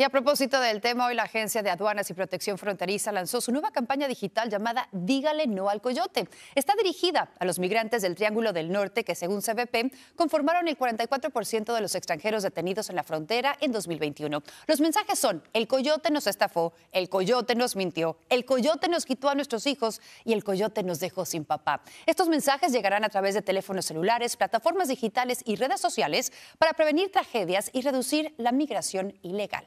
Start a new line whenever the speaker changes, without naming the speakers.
Y a propósito del tema, hoy la Agencia de Aduanas y Protección Fronteriza lanzó su nueva campaña digital llamada Dígale no al coyote. Está dirigida a los migrantes del Triángulo del Norte que, según CBP, conformaron el 44% de los extranjeros detenidos en la frontera en 2021. Los mensajes son, el coyote nos estafó, el coyote nos mintió, el coyote nos quitó a nuestros hijos y el coyote nos dejó sin papá. Estos mensajes llegarán a través de teléfonos celulares, plataformas digitales y redes sociales para prevenir tragedias y reducir la migración ilegal.